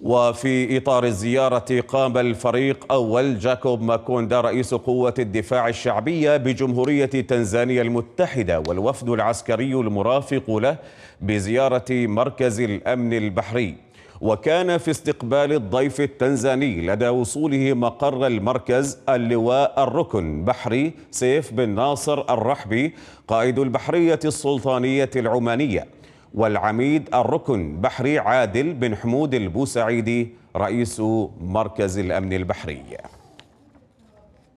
وفي إطار الزيارة قام الفريق أول جاكوب ماكوندا رئيس قوة الدفاع الشعبية بجمهورية تنزانيا المتحدة والوفد العسكري المرافق له بزيارة مركز الأمن البحري وكان في استقبال الضيف التنزاني لدى وصوله مقر المركز اللواء الركن بحري سيف بن ناصر الرحبي قائد البحرية السلطانية العمانية والعميد الركن بحري عادل بن حمود البوسعيدي رئيس مركز الأمن البحري